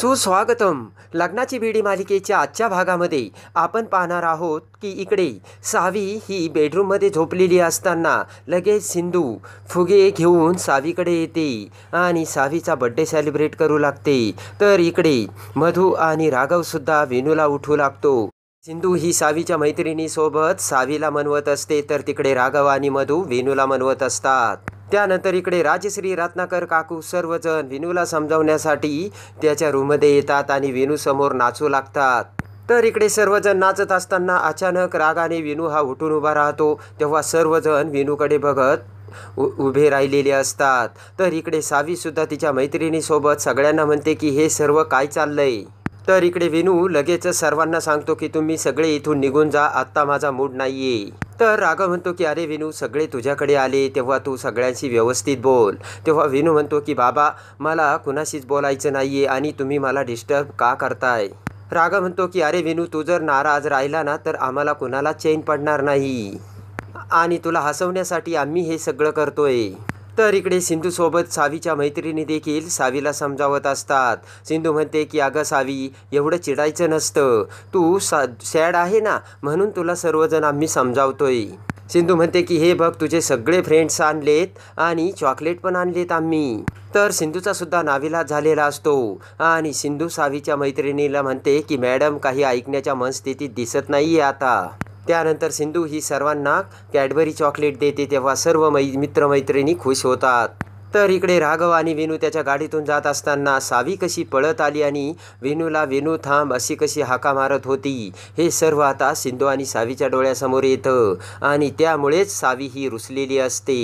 सुस्वागतम लग्नाची बीडी मालिकेच्या आजच्या भागामध्ये आपण पाहणार आहोत की इकडे सावी ही बेडरूममध्ये झोपलेली असताना लगेच सिंधू फुगे घेऊन सावीकडे येते आणि सावीचा बड्डे सेलिब्रेट करू लागते तर इकडे मधू आणि राघवसुद्धा वेणूला उठू लागतो सिंधू ही सावीच्या मैत्रिणीसोबत सावीला मनवत असते तर तिकडे राघव आणि मधू वेणूला मनवत असतात त्यानंतर इकडे राजश्री रत्नाकर काकू सर्वजण विनूला समजावण्यासाठी त्याच्या रूममध्ये येतात आणि समोर नाचू लागतात तर इकडे सर्वजण नाचत असताना अचानक रागाने विनू हा उठून उभा राहतो तेव्हा सर्वजण विनूकडे बघत उ उभे राहिलेले असतात तर इकडे सावीसुद्धा तिच्या मैत्रिणीसोबत सगळ्यांना म्हणते की हे सर्व काय चाललंय तर इकडे विनू लगेच सर्वांना सांगतो की तुम्ही सगळे इथून निघून जा आत्ता माझा मूड नाही आहे तर राघव म्हणतो की अरे विनू सगळे तुझ्याकडे आले तेव्हा तू सगळ्यांशी व्यवस्थित बोल तेव्हा विनू म्हणतो की बाबा मला कुणाशीच बोलायचं नाही आहे आणि तुम्ही मला डिस्टर्ब का करताय राघव म्हणतो की अरे विनू तू जर नाराज राहिला ना तर आम्हाला कुणाला चेन पडणार नाही आणि तुला हसवण्यासाठी आम्ही हे सगळं करतोय तर इकडे सिंधूसोबत सावीच्या मैत्रिणी देखील सावीला समजावत असतात सिंधू म्हणते की अगं सावी एवढं चिडायचं नसतं तू सा सॅड आहे ना म्हणून तुला सर्वजण आम्ही समजावतोय सिंधू म्हणते की हे बघ तुझे सगळे फ्रेंड्स आणलेत आणि चॉकलेट पण आणलेत आम्ही तर सिंधूचा सुद्धा नाविला झालेला असतो आणि सिंधू सावीच्या मैत्रिणीला म्हणते की मॅडम काही ऐकण्याच्या मनस्थितीत दिसत नाही आहे आता त्यानंतर सिंधू ही सर्वांना कॅडबरी चॉकलेट देते तेव्हा सर्व मै मित्रमैत्रिणी खुश होतात तर इकडे राघव आणि वेणू त्याच्या गाडीतून जात असताना सावी कशी पळत आली आणि वेणूला वेणू थांब अशी कशी हाका मारत होती हे सर्व आता सिंधू आणि सावीच्या डोळ्यासमोर येतं आणि त्यामुळेच सावी ही रुसलेली असते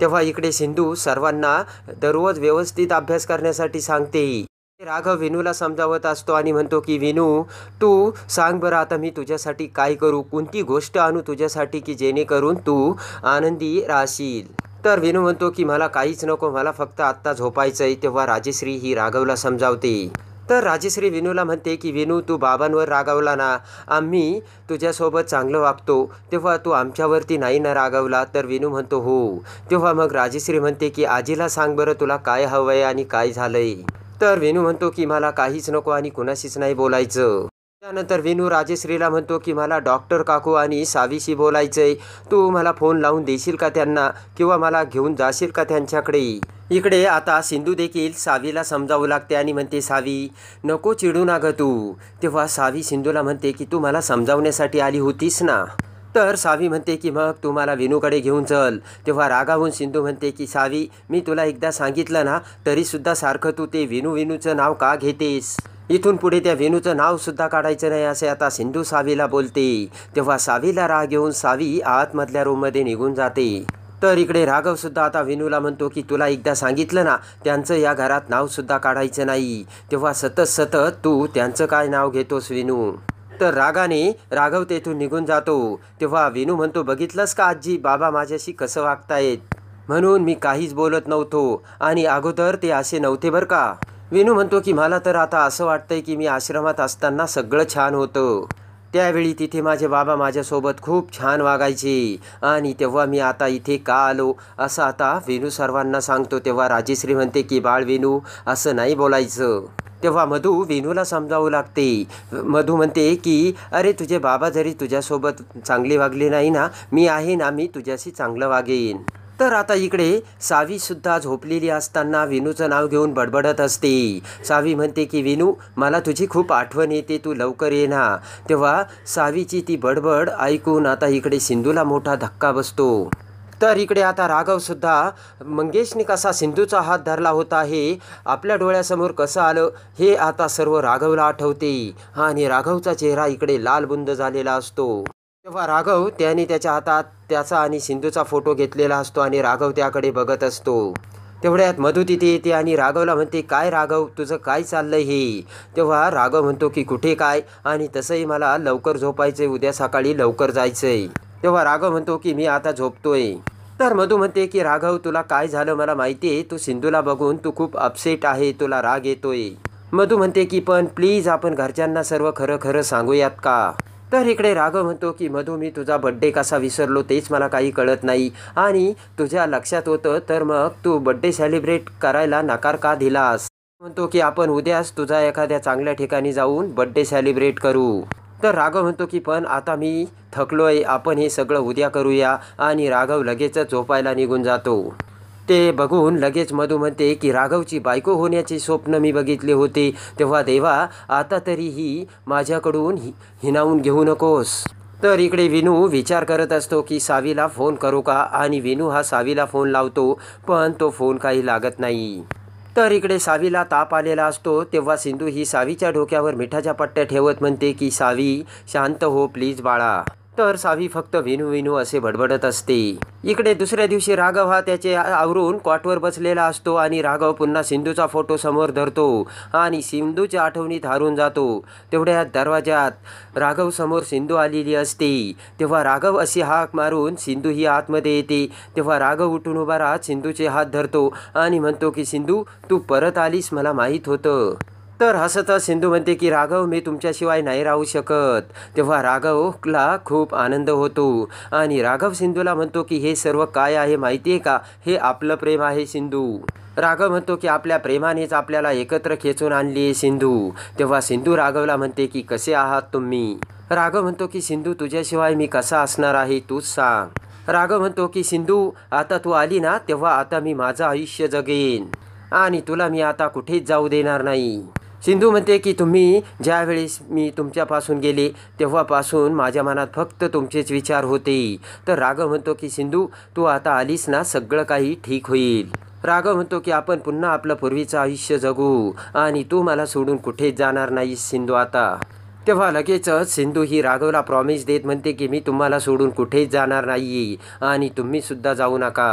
तेव्हा इकडे सिंधू सर्वांना दररोज व्यवस्थित अभ्यास करण्यासाठी सांगते राघव वेणूला समजावत असतो आणि म्हणतो की विनू तू सांग बरं आता मी तुझ्यासाठी काय करू कोणती गोष्ट आणू तुझ्यासाठी की जेणेकरून तू आनंदी राहशील तर विनू म्हणतो की मला काहीच नको मला फक्त आत्ता झोपायचं आहे तेव्हा राजेश्री ही राघवला समजावते तर राजेश्री विनूला म्हणते की विनू तू बाबांवर रागावला ना आम्ही तुझ्यासोबत चांगलं वागतो तेव्हा तू आमच्यावरती नाही ना रागवला तर विनू म्हणतो हो तेव्हा मग राजेश्री म्हणते की आजीला सांग बरं तुला काय हवं आहे आणि काय झालं आहे तर वेणू म्हणतो की मला काहीच नको आणि कुणाशीच नाही बोलायचं त्यानंतर वेणू राजेश्रीला म्हणतो की मला डॉक्टर काकू आणि सावीशी बोलायचंय तू मला फोन लावून देशील का त्यांना किंवा मला घेऊन जाशील का त्यांच्याकडे इकडे आता सिंधू देखील सावीला समजावू लागते आणि म्हणते सावी नको चिडू ना तू तेव्हा सावी सिंधूला म्हणते की तू मला समजावण्यासाठी आली होतीस ना तर सावी म्हणते की मग तू मला विनूकडे घेऊन चल तेव्हा रागावून सिंधू म्हणते की सावी मी तुला एकदा सांगितलं ना तरीसुद्धा सारखं तू ते विनू विनूचं नाव का घेतेस इथून पुढे त्या वेणूचं नावसुद्धा काढायचं नाही असे आता सिंधू सावीला बोलते तेव्हा सावीला राग घेऊन सावी आतमधल्या रूममध्ये निघून जाते तर इकडे सुद्धा आता विनूला म्हणतो की तुला एकदा सांगितलं ना त्यांचं या घरात नावसुद्धा काढायचं नाही तेव्हा सतत सतत तू त्यांचं काय नाव घेतोस विनू तर रागाने राघव तेथून निघून जातो तेव्हा विनू म्हणतो बघितलंस का आजी बाबा माझ्याशी कसं वागतायत म्हणून मी काहीच बोलत नव्हतो आणि अगोदर ते असे नव्हते बरं का विनू म्हणतो की मला तर आता असं वाटतंय की मी आश्रमात असताना सगळं छान होतं त्यावेळी तिथे माझे बाबा माझ्यासोबत खूप छान वागायचे आणि तेव्हा मी आता इथे का आलो असं आता वेणू सर्वांना सांगतो तेव्हा राजेश्री म्हणते की बाळ वेणू असं नाही बोलायचं तेव्हा मधू वेणूला समजावू लागते मधू म्हणते की अरे तुझे बाबा जरी तुझ्यासोबत चांगली वागले नाही ना मी आहे ना मी तुझ्याशी चांगलं वागेन तर आता इकडे सावीसुद्धा झोपलेली असताना विनूचं नाव घेऊन बडबडत असते सावी म्हणते की विनू मला तुझी खूप आठवण येते तू लवकर ये ना तेव्हा सावीची ती बडबड ऐकून आता इकडे सिंधूला मोठा धक्का बसतो तर इकडे आता राघवसुद्धा मंगेशने कसा सिंधूचा हात धरला होता हे आपल्या डोळ्यासमोर कसं आलं हे आता सर्व राघवला आठवते आणि राघवचा चेहरा इकडे लालबुंद झालेला असतो तेव्हा राघव त्याने त्याच्या हातात त्याचा आणि सिंधूचा फोटो घेतलेला असतो आणि राघव त्याकडे बघत असतो तेवढ्यात मधु तिथे येते आणि राघवला म्हणते काय राघव तुझं काय चाललंय हे तेव्हा राघव म्हणतो की कुठे काय आणि तसंही मला लवकर झोपायचं उद्या सकाळी लवकर जायचंय तेव्हा राघव म्हणतो की मी आता झोपतोय तर मधू म्हणते की राघव तुला काय झालं मला माहिती आहे तू सिंधूला बघून तू खूप अपसेट आहे तुला राग येतोय मधू म्हणते की पण प्लीज आपण घरच्यांना सर्व खरं खरं सांगूयात का तर इकडे राघव म्हणतो की मधू मी तुझा बड्डे कसा विसरलो तेच मला काही कळत नाही आणि तुझ्या लक्षात होतं तर मग तू बड्डे सेलिब्रेट करायला नकार का दिलास म्हणतो की आपण उद्याच तुझा एखाद्या चांगल्या ठिकाणी जाऊन बड्डे सेलिब्रेट करू तर राघव म्हणतो की पण आता मी थकलोय आपण हे सगळं उद्या करूया आणि राघव लगेचच झोपायला निघून जातो ते बघून लगेच मधू म्हणते की राघवची बायको होण्याचे स्वप्न मी बघितले होते तेव्हा देवा आता तरीही माझ्याकडून हि हिनावून घेऊ नकोस तर इकडे विनू विचार करत असतो की सावीला फोन करू का आणि विनू हा सावीला फोन लावतो पण तो फोन काही लागत नाही तर इकडे सावीला ताप आलेला असतो तेव्हा सिंधू ही सावीच्या डोक्यावर मिठाच्या पट्ट्या ठेवत म्हणते की सावी शांत हो प्लीज बाळा तर सावी फक्त विनू विनू असे बडबडत असते इकडे दुसऱ्या दिवशी राघव हा त्याचे आवरून क्वाटवर बसलेला असतो आणि राघव पुन्हा सिंधूचा फोटो समोर धरतो आणि सिंधूच्या आठवणीत हारून जातो तेवढ्या दरवाजात राघव समोर सिंधू आलेली असते तेव्हा राघव अशी हाक मारून सिंधू ही आतमध्ये येते तेव्हा राघव उठून उभा राहत सिंधूचे हात धरतो आणि म्हणतो की सिंधू तू परत आलीस मला माहीत होतं तर हसत सिंधू म्हणते की राघव मी तुमच्याशिवाय नाही राहू शकत तेव्हा राघवला खूप आनंद होतो आणि राघव सिंधूला म्हणतो की हे सर्व काय आहे माहिती आहे का हे आपलं प्रेम आहे सिंधू राघव म्हणतो की आपल्या प्रेमानेच आपल्याला एकत्र खेचून आणली आहे सिंधू तेव्हा सिंधू राघवला म्हणते की कसे आहात तुम्ही राघव म्हणतो की सिंधू तुझ्याशिवाय मी कसा असणार आहे तूच सांग राघव म्हणतो की सिंधू आता तू आली ना तेव्हा आता मी माझं आयुष्य जगेन आणि तुला मी आता कुठेच जाऊ देणार नाही सिंधू म्हणते की तुम्ही ज्यावेळेस मी तुमच्यापासून गेले तेव्हापासून माझ्या मनात फक्त तुमचेच विचार होते तर राघव म्हणतो की सिंधू तू आता आलीस ना सगळं काही ठीक होईल राघव म्हणतो की आपण पुन्हा आपलं पूर्वीचं आयुष्य जगू आणि तू मला सोडून कुठेच जाणार नाहीस सिंधू आता तेव्हा लगेचच सिंधू ही राघवला प्रॉमिस देत म्हणते की मी तुम्हाला सोडून कुठेच जाणार नाही आणि तुम्ही सुद्धा जाऊ नका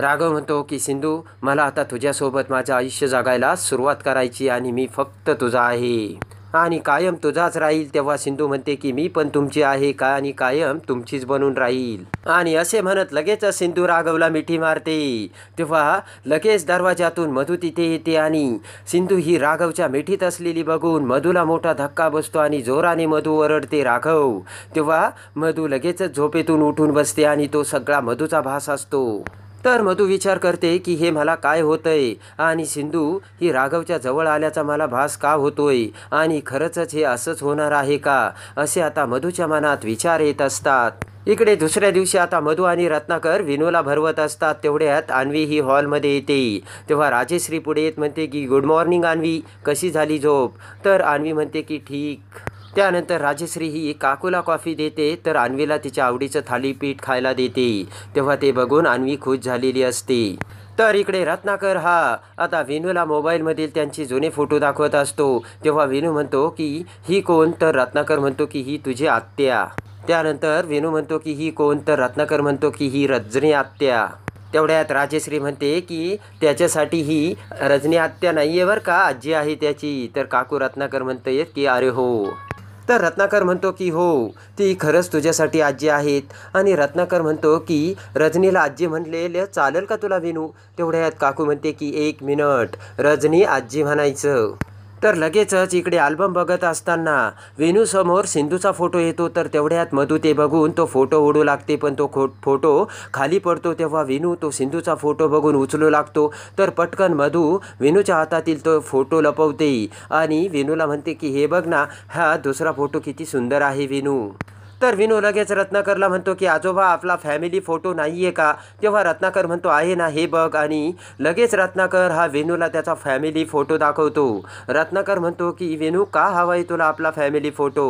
राघव म्हणतो की सिंधू मला आता तुझ्यासोबत माझं आयुष्य जगायला सुरुवात करायची आणि मी फक्त तुझा आहे आणि कायम तुझाच राहील तेव्हा सिंधू म्हणते की मी पण तुमची आहे का आणि कायम तुमचीच बनून राहील आणि असे म्हणत लगेच सिंधू राघवला मिठी मारते तेव्हा लगेच दरवाजातून मधू तिथे येते आणि सिंधू ही राघवच्या मिठीत असलेली बघून मधूला मोठा धक्का बसतो आणि जोराने मधू ओरडते राघव तेव्हा मधू लगेचच झोपेतून उठून बसते आणि तो सगळा मधूचा भास असतो तर मधू विचार करते की हे मला काय होतंय आणि सिंधू ही राघवच्या जवळ आल्याचा मला भास का होतोय आणि खरंच हे असंच होणार आहे का असे आता मधूच्या मनात विचार येत असतात इकडे दुसऱ्या दिवशी आता मधू आणि रत्नाकर विनोला भरवत असतात तेवढ्यात अन्वी ही हॉलमध्ये येते तेव्हा राजेश्री पुढे येत म्हणते की गुड मॉर्निंग आणवी कशी झाली झोप तर आणवी म्हणते की ठीक त्यानंतर राजश्री ही काकूला कॉफी देते तर अन्वीला तिच्या आवडीचं थालीपीठ खायला देते तेव्हा ते बघून अन्वी खुश झालेली असते तर इकडे रत्नाकर हा आता विनूला मोबाईलमधील त्यांचे जुने फोटो दाखवत असतो तेव्हा विनू म्हणतो की ही कोण तर रत्नाकर म्हणतो की ही तुझी आत्या त्यानंतर विनू म्हणतो की ही कोण तर रत्नाकर म्हणतो की ही रजनी आत्या तेवढ्यात राजेश्री म्हणते की त्याच्यासाठी ही रजनी आत्या नाही आहे बरं का आजी आहे त्याची तर काकू रत्नाकर म्हणते की अरे हो तर रत्नाकर म्हणतो की हो ती खरंच तुझ्यासाठी आजी आहेत आणि रत्नाकर म्हणतो की रजनीला आजी म्हणलेलं चालेल का तुला विनू तेवढ्यात काकू म्हणते की एक मिनट रजनी आजी म्हणायचं तर लगेचच इकडे अल्बम बघत असताना समोर सिंधूचा फोटो येतो तर तेवढ्यात मधू ते बघून तो फोटो ओढू लागते पण तो खो फोटो खाली पडतो तेव्हा वेणू तो सिंधूचा फोटो बघून उचलू लागतो तर पटकन मधू वेणूच्या हातातील तो फोटो लपवते आणि वेणूला म्हणते की हे बघ ना हा दुसरा फोटो किती सुंदर आहे वेणू तर विनू लगेच रत्नाकरला म्हणतो की आजोबा आपला फॅमिली फोटो नाही आहे का तेव्हा रत्नाकर म्हणतो आहे ना हे बघ आणि लगेच रत्नाकर हा वेणूला त्याचा फॅमिली फोटो दाखवतो रत्नाकर म्हणतो की वेणू का हवा आहे तुला आपला फॅमिली फोटो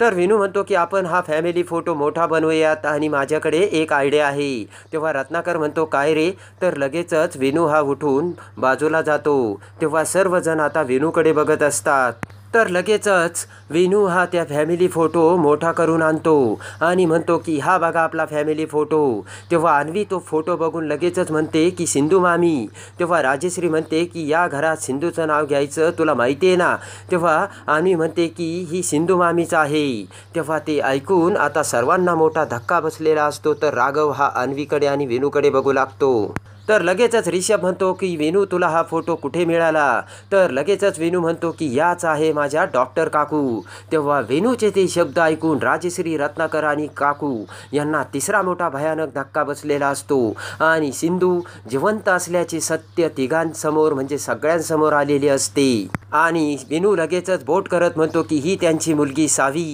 तर विनू म्हणतो की आपण हा फॅमिली फोटो मोठा बनवूयात आणि माझ्याकडे एक आयडिया आहे तेव्हा रत्नाकर म्हणतो काय रे तर लगेचच विनू हा उठून बाजूला जातो तेव्हा सर्वजण आता विनूकडे बघत असतात तर लगेचच विनू हा त्या फॅमिली फोटो मोठा करून आणतो आणि म्हणतो की हा बघा आपला फॅमिली फोटो तेव्हा अन्वी तो फोटो बघून लगेचच म्हणते की सिंधू मामी तेव्हा राजेश्री म्हणते की या घरात सिंधूचं नाव घ्यायचं तुला माहिती आहे ना तेव्हा अन्वी म्हणते की ही सिंधू मामीच आहे तेव्हा ते ऐकून आता सर्वांना मोठा धक्का बसलेला असतो तर राघव हा अन्वीकडे आणि वेणूकडे बघू लागतो तर लगेचच रिषभ म्हणतो की वेणू तुला हा फोटो कुठे मिळाला तर लगेचच वेणू म्हणतो की याच आहे माझ्या डॉक्टर काकू तेव्हा वेणूचे ते शब्द ऐकून राजश्री रत्नाकर आणि काकू यांना तिसरा मोठा भयानक धक्का बसलेला असतो आणि सिंधू जिवंत असल्याचे सत्य तिघांसमोर म्हणजे सगळ्यांसमोर आलेले असते आणि वेनू लगेचच बोट करत म्हणतो की ही त्यांची मुलगी सावी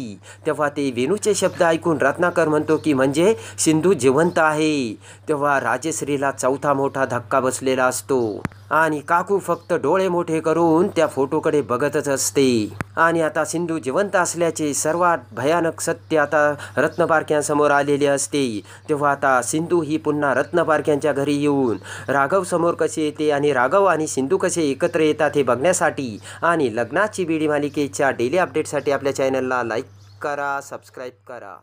तेव्हा ते वेणूचे शब्द ऐकून रत्नाकर म्हणतो की म्हणजे सिंधू जिवंत आहे तेव्हा राजश्रीला चौथा मोठा धक्का बसलेला असतो आणि काकू फक्त डोळे मोठे करून त्या फोटोकडे बघतच असते आणि आता सिंधू जिवंत असल्याचे सर्वात भयानक सत्य आता रत्नपारख्यांसमोर आलेले असते तेव्हा आता सिंधू ही पुन्हा रत्नपारख्यांच्या घरी येऊन राघव समोर कसे येते आणि राघव आणि सिंधू कसे एकत्र येतात हे बघण्यासाठी आणि लग्नाची बीडी मालिकेच्या डेली अपडेटसाठी आपल्या चॅनलला लाईक करा सबस्क्राईब करा